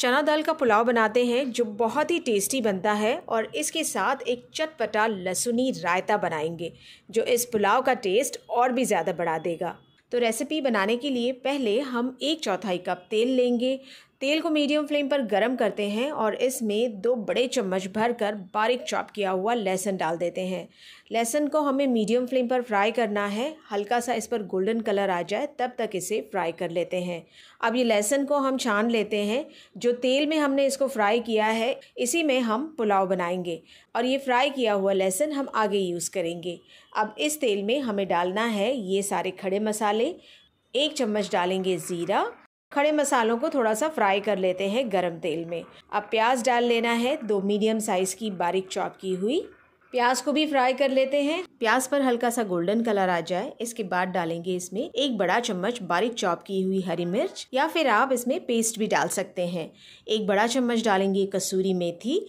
चना दाल का पुलाव बनाते हैं जो बहुत ही टेस्टी बनता है और इसके साथ एक चटपटा लहसुनी रायता बनाएंगे जो इस पुलाव का टेस्ट और भी ज़्यादा बढ़ा देगा तो रेसिपी बनाने के लिए पहले हम एक चौथाई कप तेल लेंगे तेल को मीडियम फ्लेम पर गर्म करते हैं और इसमें दो बड़े चम्मच भरकर बारीक चॉप किया हुआ लहसुन डाल देते हैं लहसुन को हमें मीडियम फ्लेम पर फ्राई करना है हल्का सा इस पर गोल्डन कलर आ जाए तब तक इसे फ्राई कर लेते हैं अब ये लहसुन को हम छान लेते हैं जो तेल में हमने इसको फ्राई किया है इसी में हम पुलाव बनाएंगे और ये फ्राई किया हुआ लहसुन हम आगे यूज़ करेंगे अब इस तेल में हमें डालना है ये सारे खड़े मसाले एक चम्मच डालेंगे ज़ीरा खड़े मसालों को थोड़ा सा फ्राई कर लेते हैं गरम तेल में अब प्याज डाल लेना है दो मीडियम साइज़ की बारीक चॉप की हुई प्याज को भी फ्राई कर लेते हैं प्याज पर हल्का सा गोल्डन कलर आ जाए इसके बाद डालेंगे इसमें एक बड़ा चम्मच बारीक चॉप की हुई हरी मिर्च या फिर आप इसमें पेस्ट भी डाल सकते हैं एक बड़ा चम्मच डालेंगे कसूरी मेथी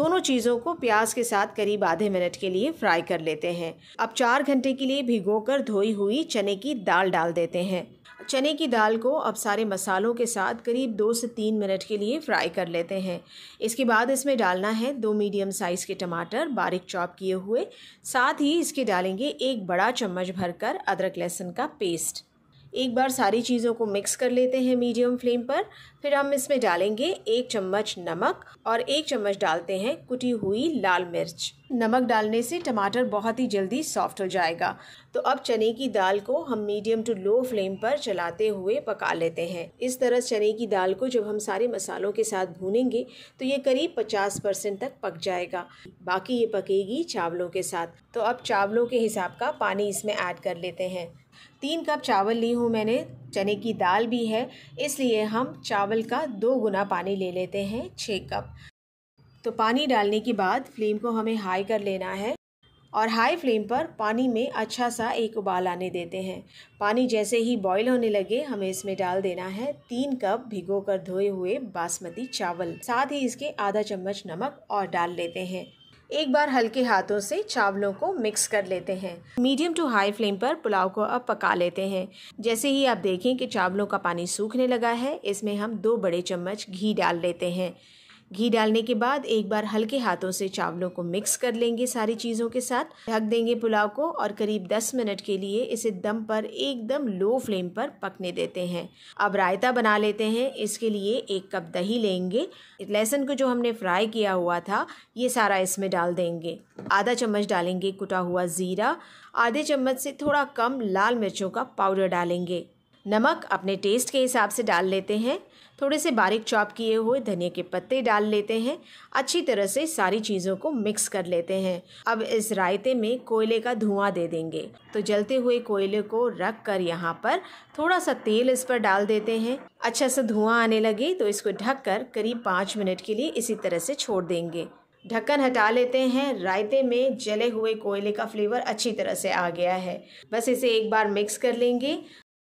दोनों चीज़ों को प्याज के साथ करीब आधे मिनट के लिए फ्राई कर लेते हैं अब चार घंटे के लिए भिगोकर धोई हुई चने की दाल डाल देते हैं चने की दाल को अब सारे मसालों के साथ करीब दो से तीन मिनट के लिए फ्राई कर लेते हैं इसके बाद इसमें डालना है दो मीडियम साइज़ के टमाटर बारीक चॉप किए हुए साथ ही इसके डालेंगे एक बड़ा चम्मच भरकर अदरक लहसुन का पेस्ट एक बार सारी चीज़ों को मिक्स कर लेते हैं मीडियम फ्लेम पर फिर हम इसमें डालेंगे एक चम्मच नमक और एक चम्मच डालते हैं कुटी हुई लाल मिर्च नमक डालने से टमाटर बहुत ही जल्दी सॉफ्ट हो जाएगा तो अब चने की दाल को हम मीडियम टू लो फ्लेम पर चलाते हुए पका लेते हैं इस तरह चने की दाल को जब हम सारे मसालों के साथ भूनेंगे तो ये करीब 50 परसेंट तक पक जाएगा बाकी ये पकेगी चावलों के साथ तो अब चावलों के हिसाब का पानी इसमें ऐड कर लेते हैं तीन कप चावल ली हूँ मैंने चने की दाल भी है इसलिए हम चावल का दो गुना पानी ले लेते हैं छः कप तो पानी डालने के बाद फ्लेम को हमें हाई कर लेना है और हाई फ्लेम पर पानी में अच्छा सा एक उबाल आने देते हैं पानी जैसे ही बॉईल होने लगे हमें इसमें डाल देना है तीन कप भिगो कर धोए हुए बासमती चावल साथ ही इसके आधा चम्मच नमक और डाल लेते हैं एक बार हल्के हाथों से चावलों को मिक्स कर लेते हैं मीडियम टू हाई फ्लेम पर पुलाव को अब पका लेते हैं जैसे ही आप देखें कि चावलों का पानी सूखने लगा है इसमें हम दो बड़े चम्मच घी डाल लेते हैं घी डालने के बाद एक बार हल्के हाथों से चावलों को मिक्स कर लेंगे सारी चीज़ों के साथ ढक देंगे पुलाव को और करीब 10 मिनट के लिए इसे दम पर एकदम लो फ्लेम पर पकने देते हैं अब रायता बना लेते हैं इसके लिए एक कप दही लेंगे लहसुन को जो हमने फ्राई किया हुआ था ये सारा इसमें डाल देंगे आधा चम्मच डालेंगे कुटा हुआ ज़ीरा आधे चम्मच से थोड़ा कम लाल मिर्चों का पाउडर डालेंगे नमक अपने टेस्ट के हिसाब से डाल लेते हैं थोड़े से बारीक चॉप किए हुए धनिया के पत्ते डाल लेते हैं अच्छी तरह से सारी चीज़ों को मिक्स कर लेते हैं अब इस रायते में कोयले का धुआं दे देंगे तो जलते हुए कोयले को रख कर यहाँ पर थोड़ा सा तेल इस पर डाल देते हैं अच्छा सा धुआं आने लगे तो इसको ढक कर करीब पाँच मिनट के लिए इसी तरह से छोड़ देंगे ढक्कन हटा लेते हैं रायते में जले हुए कोयले का फ्लेवर अच्छी तरह से आ गया है बस इसे एक बार मिक्स कर लेंगे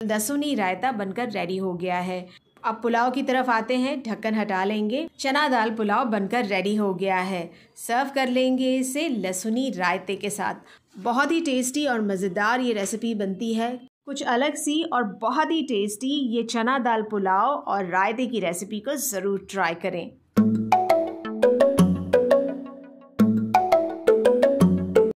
लहसुनी रायता बनकर रेडी हो गया है अब पुलाव की तरफ आते हैं ढक्कन हटा लेंगे चना दाल पुलाव बनकर रेडी हो गया है सर्व कर लेंगे इसे लहसुनी रायते के साथ बहुत ही टेस्टी और मज़ेदार ये रेसिपी बनती है कुछ अलग सी और बहुत ही टेस्टी ये चना दाल पुलाव और रायते की रेसिपी को ज़रूर ट्राई करें